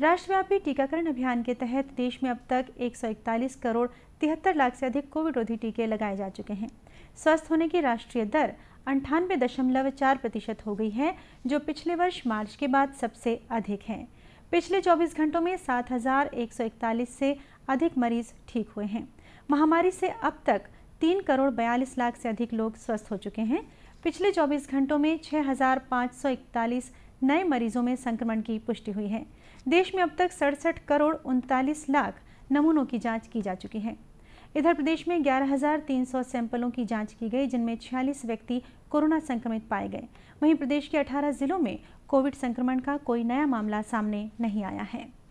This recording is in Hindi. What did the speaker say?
राष्ट्रव्यापी टीकाकरण अभियान के तहत देश में अब तक 141 करोड़ तिहत्तर लाख से अधिक कोविड रोधी टीके लगाए जा चुके हैं स्वस्थ होने की राष्ट्रीय दर अंठानवे दशमलव चार प्रतिशत हो गई है जो पिछले वर्ष मार्च के बाद सबसे अधिक है पिछले 24 घंटों में 7,141 से अधिक मरीज ठीक हुए हैं महामारी से अब तक तीन करोड़ बयालीस लाख से अधिक लोग स्वस्थ हो चुके हैं पिछले 24 घंटों में 6,541 नए मरीजों में संक्रमण की पुष्टि हुई है देश में अब तक सड़सठ करोड़ उनतालीस लाख नमूनों की जाँच की जा चुकी है इधर प्रदेश में 11,300 सैंपलों की जांच की गई जिनमें 46 व्यक्ति कोरोना संक्रमित पाए गए वहीं प्रदेश के 18 जिलों में कोविड संक्रमण का कोई नया मामला सामने नहीं आया है